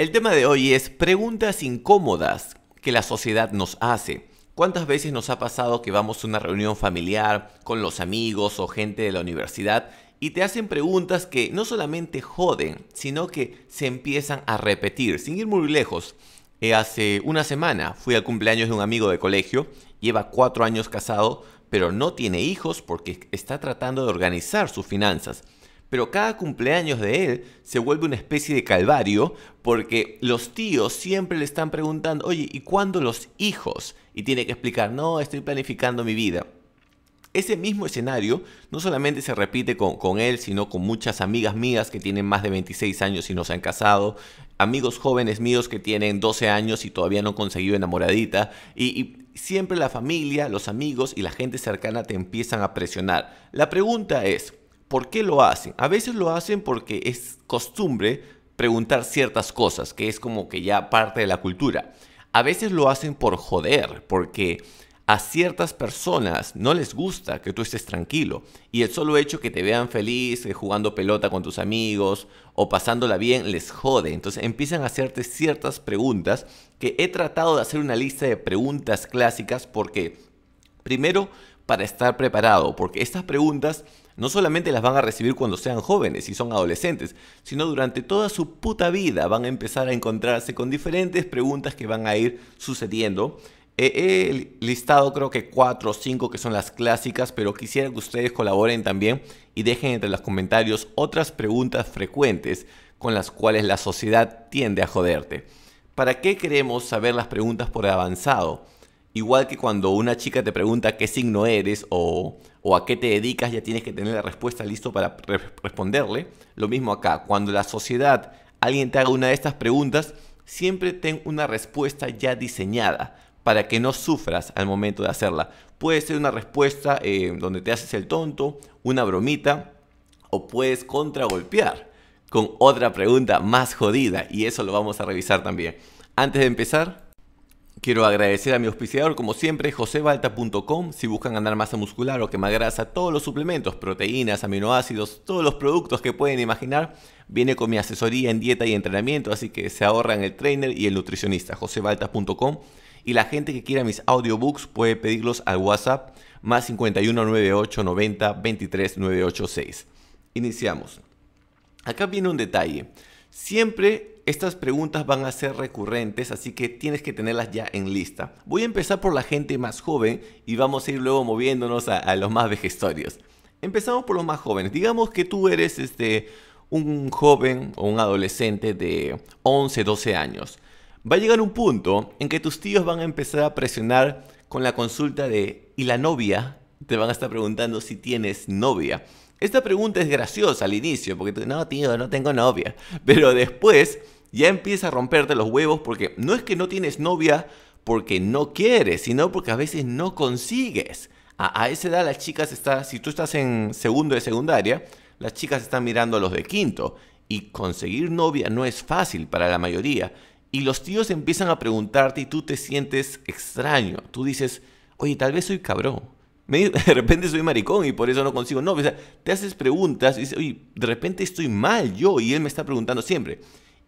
El tema de hoy es preguntas incómodas que la sociedad nos hace. ¿Cuántas veces nos ha pasado que vamos a una reunión familiar con los amigos o gente de la universidad y te hacen preguntas que no solamente joden, sino que se empiezan a repetir, sin ir muy lejos? Eh, hace una semana fui al cumpleaños de un amigo de colegio, lleva cuatro años casado, pero no tiene hijos porque está tratando de organizar sus finanzas pero cada cumpleaños de él se vuelve una especie de calvario porque los tíos siempre le están preguntando, oye, ¿y cuándo los hijos? Y tiene que explicar, no, estoy planificando mi vida. Ese mismo escenario no solamente se repite con, él, sino con muchas amigas mías que tienen más de 26 años y no se han casado, amigos jóvenes míos que tienen 12 años y todavía no han conseguido enamoradita, y, y siempre la familia, los amigos y la gente cercana te empiezan a presionar. La pregunta es, ¿Por qué lo hacen? A veces lo hacen porque es costumbre preguntar ciertas cosas, que es como que ya parte de la cultura. A veces lo hacen por joder, porque a ciertas personas no les gusta que tú estés tranquilo y el solo hecho que te vean feliz eh, jugando pelota con tus amigos o pasándola bien les jode. Entonces empiezan a hacerte ciertas preguntas que he tratado de hacer una lista de preguntas clásicas porque primero para estar preparado, porque estas preguntas no solamente las van a recibir cuando sean jóvenes y son adolescentes, sino durante toda su puta vida van a empezar a encontrarse con diferentes preguntas que van a ir sucediendo. He listado creo que cuatro o cinco que son las clásicas, pero quisiera que ustedes colaboren también y dejen entre los comentarios otras preguntas frecuentes con las cuales la sociedad tiende a joderte. ¿Para qué queremos saber las preguntas por avanzado? Igual que cuando una chica te pregunta qué signo eres o o a qué te dedicas, ya tienes que tener la respuesta listo para responderle. Lo mismo acá, cuando la sociedad, alguien te haga una de estas preguntas, siempre ten una respuesta ya diseñada para que no sufras al momento de hacerla. Puede ser una respuesta eh, donde te haces el tonto, una bromita, o puedes contragolpear con otra pregunta más jodida y eso lo vamos a revisar también. Antes de empezar, Quiero agradecer a mi auspiciador, como siempre, josebalta.com. Si buscan ganar masa muscular o quemar grasa, todos los suplementos, proteínas, aminoácidos, todos los productos que pueden imaginar, viene con mi asesoría en dieta y entrenamiento, así que se ahorran el trainer y el nutricionista, josebalta.com. Y la gente que quiera mis audiobooks puede pedirlos al WhatsApp más 51 98 Iniciamos. Acá viene un detalle. Siempre estas preguntas van a ser recurrentes, así que tienes que tenerlas ya en lista. Voy a empezar por la gente más joven y vamos a ir luego moviéndonos a, los más vejestorios. Empezamos por los más jóvenes. Digamos que tú eres este, un joven o un adolescente de 11, 12 años. Va a llegar un punto en que tus tíos van a empezar a presionar con la consulta de ¿y la novia? Te van a estar preguntando si tienes novia. Esta pregunta es graciosa al inicio, porque no, tío, no tengo novia. Pero después ya empieza a romperte los huevos porque no es que no tienes novia porque no quieres, sino porque a veces no consigues. A, a esa edad las chicas están, si tú estás en segundo de secundaria, las chicas están mirando a los de quinto y conseguir novia no es fácil para la mayoría. Y los tíos empiezan a preguntarte y tú te sientes extraño. Tú dices, oye, tal vez soy cabrón me, de repente soy maricón y por eso no consigo novia O sea, te haces preguntas y dices, oye, de repente estoy mal yo y él me está preguntando siempre.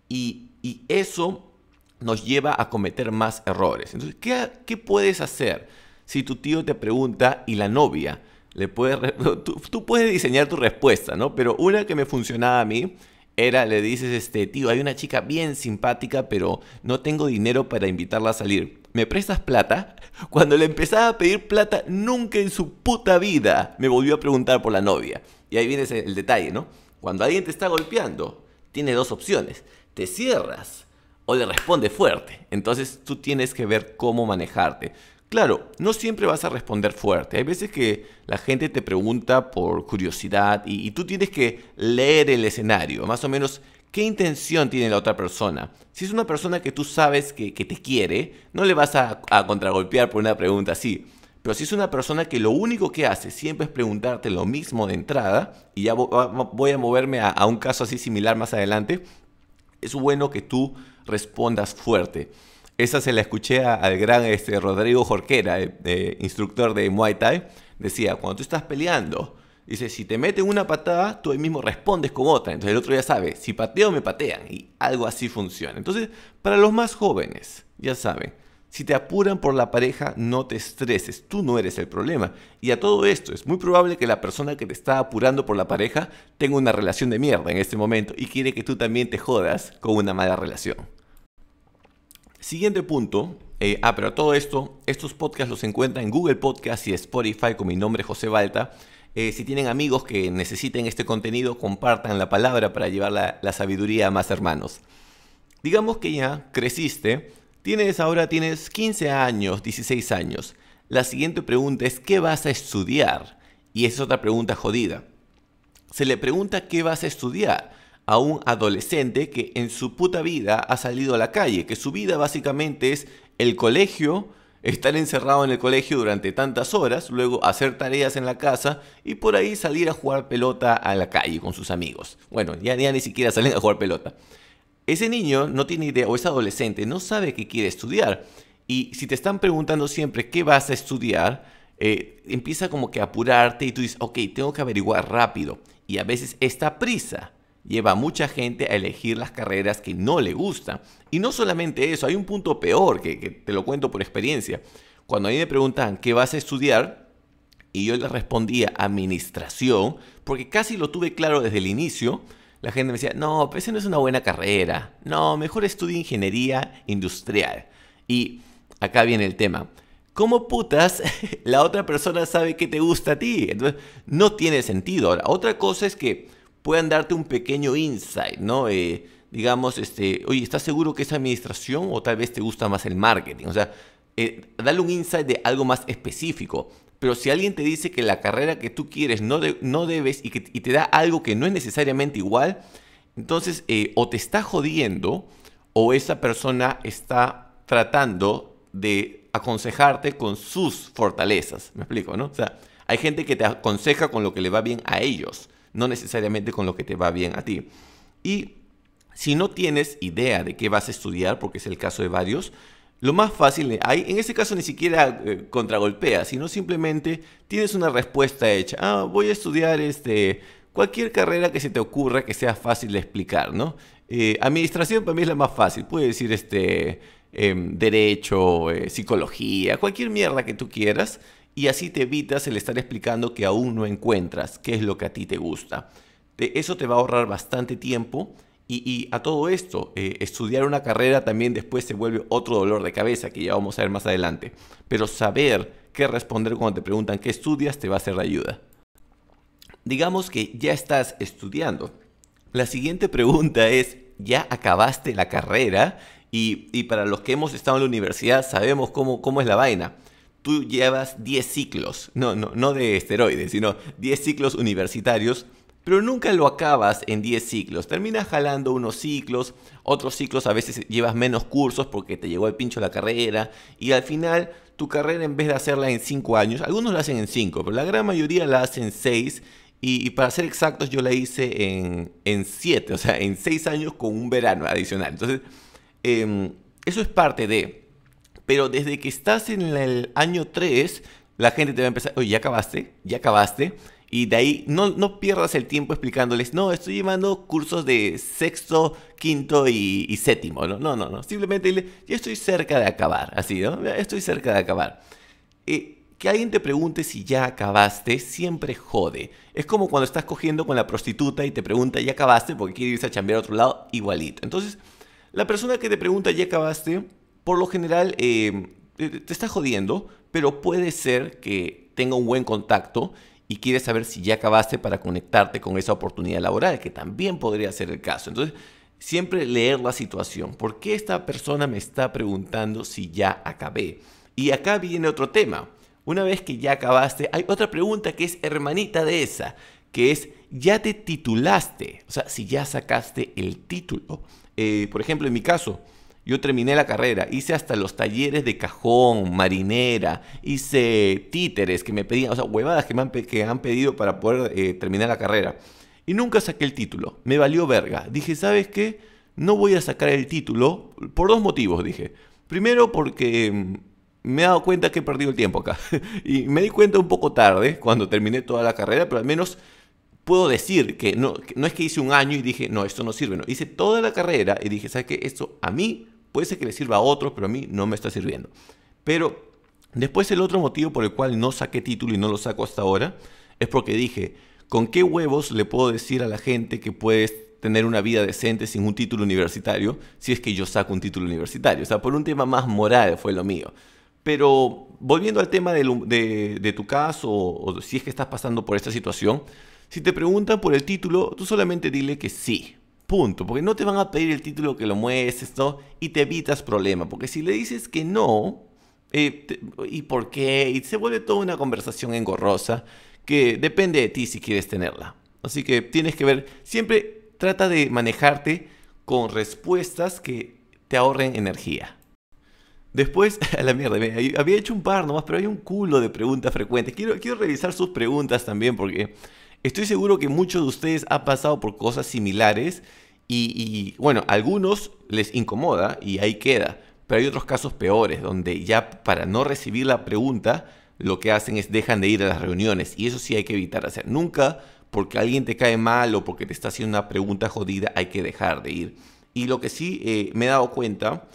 Y, eso nos lleva a cometer más errores. Entonces, ¿qué, puedes hacer si tu tío te pregunta y la novia le puede... tú, puedes diseñar tu respuesta, ¿no? Pero una que me funcionaba a mí era, le dices, este, tío, hay una chica bien simpática, pero no tengo dinero para invitarla a salir. ¿me prestas plata? Cuando le empezaba a pedir plata, nunca en su puta vida me volvió a preguntar por la novia. Y ahí viene el detalle, ¿no? Cuando alguien te está golpeando, tiene dos opciones. Te cierras o le responde fuerte. Entonces tú tienes que ver cómo manejarte. Claro, no siempre vas a responder fuerte. Hay veces que la gente te pregunta por curiosidad y, tú tienes que leer el escenario, más o menos qué intención tiene la otra persona. Si es una persona que tú sabes que, te quiere, no le vas a, contragolpear por una pregunta así. Pero si es una persona que lo único que hace siempre es preguntarte lo mismo de entrada, y ya voy a moverme a un caso así similar más adelante, es bueno que tú respondas fuerte. Esa se la escuché al gran este, Rodrigo Jorquera, eh, instructor de Muay Thai. Decía, cuando tú estás peleando, dice, si te meten una patada, tú mismo respondes con otra. Entonces el otro ya sabe, si pateo, me patean. Y algo así funciona. Entonces, para los más jóvenes, ya saben, si te apuran por la pareja, no te estreses, tú no eres el problema. Y a todo esto, es muy probable que la persona que te está apurando por la pareja tenga una relación de mierda en este momento y quiere que tú también te jodas con una mala relación. Siguiente punto. Eh, ah, pero todo esto, estos podcasts los encuentran en Google Podcasts y Spotify con mi nombre José Balta. Eh, si tienen amigos que necesiten este contenido, compartan la palabra para llevar la, sabiduría a más hermanos. Digamos que ya creciste, tienes ahora tienes 15 años, 16 años. La siguiente pregunta es ¿qué vas a estudiar? Y esa es otra pregunta jodida. Se le pregunta qué vas a estudiar a un adolescente que en su puta vida ha salido a la calle, que su vida básicamente es el colegio, estar encerrado en el colegio durante tantas horas, luego hacer tareas en la casa y por ahí salir a jugar pelota a la calle con sus amigos. Bueno, ya, ni siquiera salen a jugar pelota. Ese niño no tiene idea, o ese adolescente, no sabe qué quiere estudiar. Y si te están preguntando siempre qué vas a estudiar, eh, empieza como que a apurarte y tú dices, ok, tengo que averiguar rápido. Y a veces esta prisa lleva a mucha gente a elegir las carreras que no le gustan. Y no solamente eso, hay un punto peor que, te lo cuento por experiencia. Cuando a mí me preguntan, qué vas a estudiar, y yo les respondía administración, porque casi lo tuve claro desde el inicio, la gente me decía, no, pero esa no es una buena carrera, no, mejor estudia ingeniería industrial. Y acá viene el tema. ¿Cómo putas la otra persona sabe qué te gusta a ti? Entonces, no tiene sentido. Ahora, otra cosa es que puedan darte un pequeño insight, ¿no? Eh, digamos, este, oye, ¿estás seguro que es administración o tal vez te gusta más el marketing? O sea, eh, dale un insight de algo más específico. Pero si alguien te dice que la carrera que tú quieres no, no debes y, que, te da algo que no es necesariamente igual, entonces eh, o te está jodiendo o esa persona está tratando de aconsejarte con sus fortalezas. ¿Me explico, no? O sea, hay gente que te aconseja con lo que le va bien a ellos no necesariamente con lo que te va bien a ti. Y si no tienes idea de qué vas a estudiar, porque es el caso de varios, lo más fácil, hay, en este caso ni siquiera eh, contragolpea, sino simplemente tienes una respuesta hecha. Ah, voy a estudiar este, cualquier carrera que se te ocurra que sea fácil de explicar, ¿no? Eh, administración para mí es la más fácil. puede decir este, em, derecho, eh, psicología, cualquier mierda que tú quieras y así te evitas el estar explicando que aún no encuentras qué es lo que a ti te gusta. De eso te va a ahorrar bastante tiempo y, a todo esto, eh, estudiar una carrera también después se vuelve otro dolor de cabeza que ya vamos a ver más adelante. Pero saber qué responder cuando te preguntan qué estudias te va a ser de ayuda. Digamos que ya estás estudiando. La siguiente pregunta es, ¿ya acabaste la carrera? Y, y para los que hemos estado en la universidad sabemos cómo, cómo es la vaina tú llevas 10 ciclos, no, no, no de esteroides, sino 10 ciclos universitarios, pero nunca lo acabas en 10 ciclos. Terminas jalando unos ciclos, otros ciclos a veces llevas menos cursos porque te llegó el pincho la carrera y al final tu carrera en vez de hacerla en 5 años, algunos la hacen en 5, pero la gran mayoría la hacen en 6 y, para ser exactos yo la hice en 7, o sea, en 6 años con un verano adicional. Entonces, em, eso es parte de pero desde que estás en el año 3, la gente te va a empezar, oye, ya acabaste, ya acabaste. Y de ahí no, pierdas el tiempo explicándoles, no, estoy llevando cursos de sexto, quinto y, séptimo. ¿no? no, no, no. Simplemente dile, ya estoy cerca de acabar. Así, ¿no? estoy cerca de acabar. Y eh, que alguien te pregunte si ya acabaste siempre jode. Es como cuando estás cogiendo con la prostituta y te pregunta ya acabaste porque quiere irse a chambear a otro lado, igualito. Entonces, la persona que te pregunta ya acabaste por lo general eh, te está jodiendo, pero puede ser que tenga un buen contacto y quiere saber si ya acabaste para conectarte con esa oportunidad laboral, que también podría ser el caso. Entonces, siempre leer la situación. ¿Por qué esta persona me está preguntando si ya acabé? Y acá viene otro tema. Una vez que ya acabaste, hay otra pregunta que es hermanita de esa, que es, ¿ya te titulaste? O sea, si ya sacaste el título. Eh, por ejemplo, en mi caso, yo terminé la carrera, hice hasta los talleres de cajón, marinera, hice títeres que me pedían, o sea, huevadas que me han, que han pedido para poder eh, terminar la carrera. Y nunca saqué el título, me valió verga. Dije, ¿sabes qué? No voy a sacar el título por dos motivos, dije. Primero porque mm, me he dado cuenta que he perdido el tiempo acá. y me di cuenta un poco tarde, cuando terminé toda la carrera, pero al menos puedo decir que no, no es que hice un año y dije, no, esto no sirve. No, hice toda la carrera y dije, ¿sabes qué? Esto a mí Puede ser que le sirva a otros, pero a mí no me está sirviendo. Pero después el otro motivo por el cual no saqué título y no lo saco hasta ahora es porque dije, ¿con qué huevos le puedo decir a la gente que puedes tener una vida decente sin un título universitario si es que yo saco un título universitario? O sea, por un tema más moral fue lo mío. Pero volviendo al tema de, tu caso o, o si es que estás pasando por esta situación, si te preguntan por el título, tú solamente dile que sí, Punto, porque no te van a pedir el título que lo muestres, esto Y te evitas problema, porque si le dices que no, eh, ¿y por qué? Y se vuelve toda una conversación engorrosa que depende de ti si quieres tenerla. Así que tienes que ver, siempre trata de manejarte con respuestas que te ahorren energía. Después, a la mierda, había hecho un par nomás, pero hay un culo de preguntas frecuentes. quiero revisar sus preguntas también porque Estoy seguro que muchos de ustedes han pasado por cosas similares y, bueno, algunos les incomoda y ahí queda, pero hay otros casos peores donde ya para no recibir la pregunta lo que hacen es dejan de ir a las reuniones y eso sí hay que evitar hacer. Nunca porque alguien te cae mal o porque te está haciendo una pregunta jodida hay que dejar de ir. Y lo que sí eh, me he dado cuenta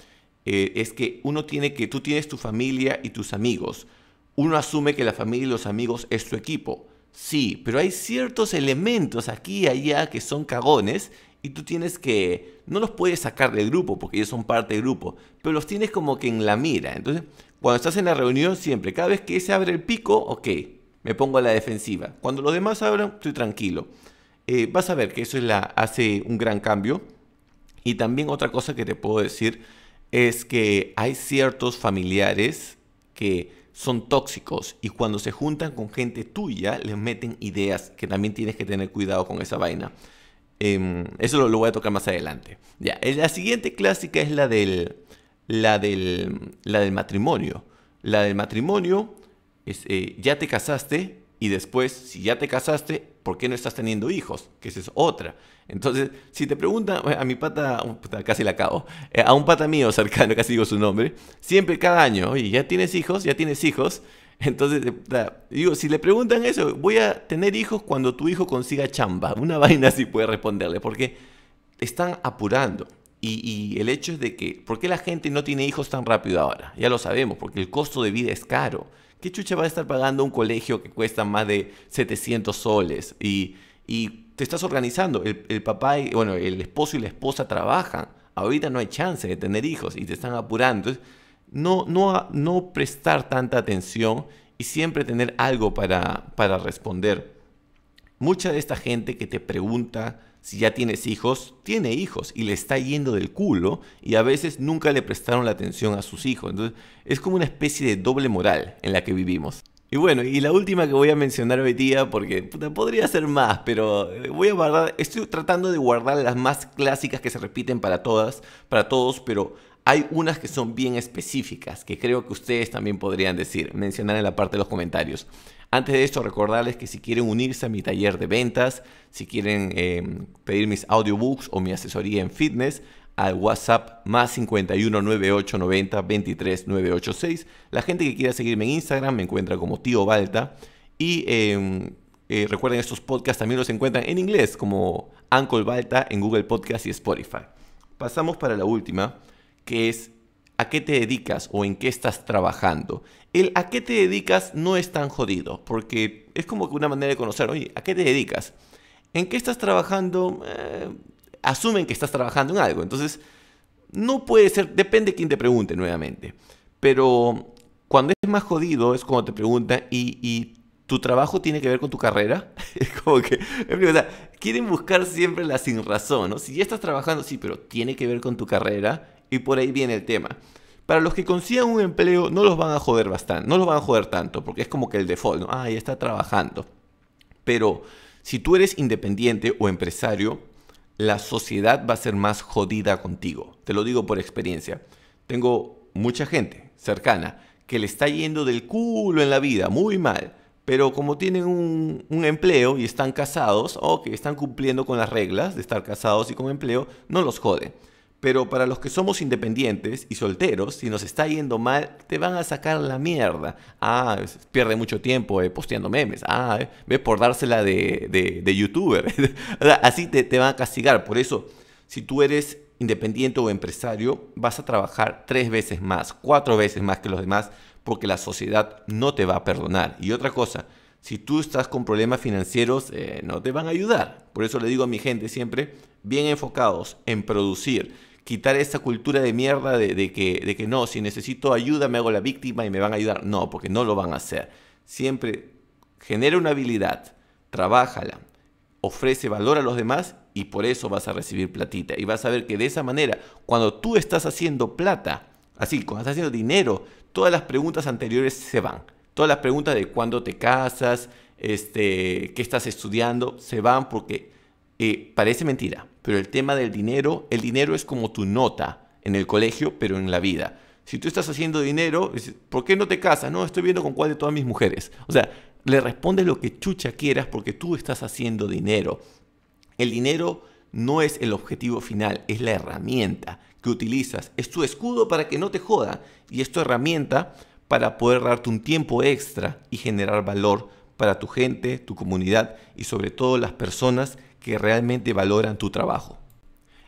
eh, es que uno tiene que, tú tienes tu familia y tus amigos. Uno asume que la familia y los amigos es tu equipo. Sí, pero hay ciertos elementos aquí y allá que son cagones y tú tienes que... No los puedes sacar del grupo porque ellos son parte del grupo, pero los tienes como que en la mira. Entonces, cuando estás en la reunión siempre, cada vez que se abre el pico, ok, me pongo a la defensiva. Cuando los demás abran, estoy tranquilo. Eh, vas a ver que eso la, hace un gran cambio. Y también otra cosa que te puedo decir es que hay ciertos familiares que son tóxicos y cuando se juntan con gente tuya les meten ideas que también tienes que tener cuidado con esa vaina. Em, eso lo, voy a tocar más adelante. Ya, eh, la siguiente clásica es la del, la del, la del matrimonio. La del matrimonio es eh, ya te casaste y después, si ya te casaste, ¿por qué no estás teniendo hijos? Que esa es otra. Entonces, si te preguntan, eh, a mi pata, casi la acabo, eh, a un pata mío cercano, casi digo su nombre, siempre cada año, oye, ¿ya tienes hijos? ¿Ya tienes hijos? Entonces, eh, digo, si le preguntan eso, voy a tener hijos cuando tu hijo consiga chamba. Una vaina así puede responderle, porque están apurando. Y, y, el hecho es de que, ¿por qué la gente no tiene hijos tan rápido ahora? Ya lo sabemos, porque el costo de vida es caro. ¿Qué chucha va a estar pagando un colegio que cuesta más de 700 soles? Y, te estás organizando. El, papá, y, bueno, el esposo y la esposa trabajan. Ahorita no hay chance de tener hijos y te están apurando. no, no, no prestar tanta atención y siempre tener algo para, para responder. Mucha de esta gente que te pregunta si ya tienes hijos, tiene hijos y le está yendo del culo y a veces nunca le prestaron la atención a sus hijos. Entonces es como una especie de doble moral en la que vivimos. Y bueno, y la última que voy a mencionar hoy día, porque podría ser más, pero eh, voy a guardar, estoy tratando de guardar las más clásicas que se repiten para todas, para todos, pero hay unas que son bien específicas, que creo que ustedes también podrían decir, mencionar en la parte de los comentarios. Antes de esto, recordarles que si quieren unirse a mi taller de ventas, si quieren eh, pedir mis audiobooks o mi asesoría en fitness, al WhatsApp más 51 La gente que quiera seguirme en Instagram me encuentra como Tío Balta. Y em, eh, recuerden, estos podcasts también los encuentran en inglés como Uncle Balta en Google Podcast y Spotify. Pasamos para la última, que es a qué te dedicas o en qué estás trabajando. El a qué te dedicas no es tan jodido, porque es como que una manera de conocer, oye, ¿a qué te dedicas? ¿En qué estás trabajando? Eh, asumen que estás trabajando en algo. Entonces, no puede ser, depende de quién te pregunte nuevamente. Pero cuando es más jodido es cuando te preguntan y, tu trabajo tiene que ver con tu carrera. Es como que, o sea, quieren buscar siempre la sin razón, ¿no? Si ya estás trabajando, sí, pero tiene que ver con tu carrera y por ahí viene el tema. Para los que consigan un empleo, no los van a joder bastante, no los van a joder tanto, porque es como que el default, ¿no? Ah, ya está trabajando. Pero si tú eres independiente o empresario, la sociedad va a ser más jodida contigo. Te lo digo por experiencia. Tengo mucha gente cercana que le está yendo del culo en la vida, muy mal. Pero como tienen un, empleo y están casados, o que están cumpliendo con las reglas de estar casados y con empleo, no los jode. Pero para los que somos independientes y solteros, si nos está yendo mal, te van a sacar la mierda. Ah, pierde mucho tiempo eh, posteando memes. Ah, eh, ves por dársela de, de, youtuber. Así te, te van a castigar. Por eso, si tú eres independiente o empresario, vas a trabajar tres veces más, cuatro veces más que los demás, porque la sociedad no te va a perdonar. Y otra cosa, si tú estás con problemas financieros, eh, no te van a ayudar. Por eso le digo a mi gente siempre, bien enfocados en producir, quitar esa cultura de mierda de, que, de que no, si necesito ayuda me hago la víctima y me van a ayudar. No, porque no lo van a hacer. Siempre genera una habilidad, trabájala, ofrece valor a los demás y por eso vas a recibir platita. Y vas a ver que de esa manera, cuando tú estás haciendo plata, así, cuando estás haciendo dinero, todas las preguntas anteriores se van. Todas las preguntas de cuándo te casas, este, qué estás estudiando, se van porque eh, parece mentira pero el tema del dinero, el dinero es como tu nota en el colegio, pero en la vida. Si tú estás haciendo dinero, ¿por qué no te casas? No, estoy viendo con cuál de todas mis mujeres. O sea, le respondes lo que chucha quieras porque tú estás haciendo dinero. El dinero no es el objetivo final, es la herramienta que utilizas. Es tu escudo para que no te joda y es tu herramienta para poder darte un tiempo extra y generar valor para tu gente, tu comunidad y sobre todo las personas que realmente valoran tu trabajo.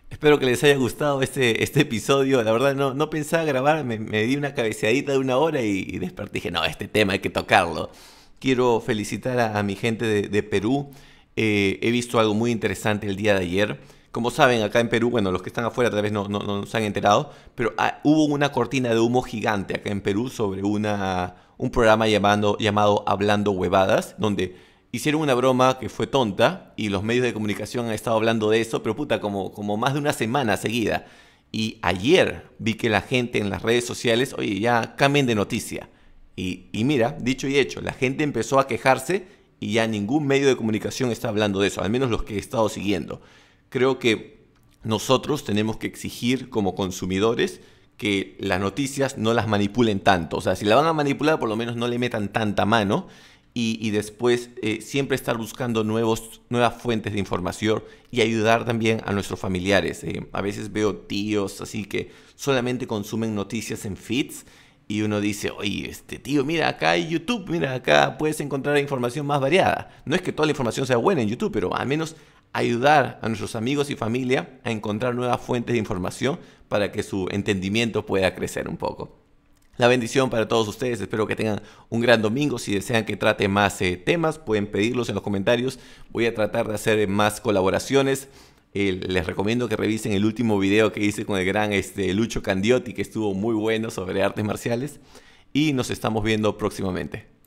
Espero que les haya gustado este, este episodio. La verdad no, no pensaba grabar, me, di una cabeceadita de una hora y, y, dije, no, este tema hay que tocarlo. Quiero felicitar a, mi gente de, Perú. Eh, he visto algo muy interesante el día de ayer. Como saben, acá en Perú, bueno, los que están afuera tal vez no, no, nos han enterado, pero ah, hubo una cortina de humo gigante acá en Perú sobre una, un programa llamado Hablando Huevadas, donde hicieron una broma que fue tonta y los medios de comunicación han estado hablando de eso, pero puta, como, como más de una semana seguida. Y ayer vi que la gente en las redes sociales, oye, ya cambien de noticia. Y, y mira, dicho y hecho, la gente empezó a quejarse y ya ningún medio de comunicación está hablando de eso, al menos los que he estado siguiendo. Creo que nosotros tenemos que exigir como consumidores que las noticias no las manipulen tanto. O sea, si la van a manipular, por lo menos no le metan tanta mano y, después eh, siempre estar buscando nuevos, nuevas fuentes de información y ayudar también a nuestros familiares. Eh. a veces veo tíos así que solamente consumen noticias en feeds y uno dice, oye, este tío, mira, acá hay YouTube, mira, acá puedes encontrar información más variada. No es que toda la información sea buena en YouTube, pero al menos ayudar a nuestros amigos y familia a encontrar nuevas fuentes de información para que su entendimiento pueda crecer un poco. La bendición para todos ustedes. Espero que tengan un gran domingo. Si desean que trate más eh, temas, pueden pedirlos en los comentarios. Voy a tratar de hacer eh, más colaboraciones. Eh, les recomiendo que revisen el último video que hice con el gran este, Lucho Candiotti, que estuvo muy bueno sobre artes marciales. Y nos estamos viendo próximamente.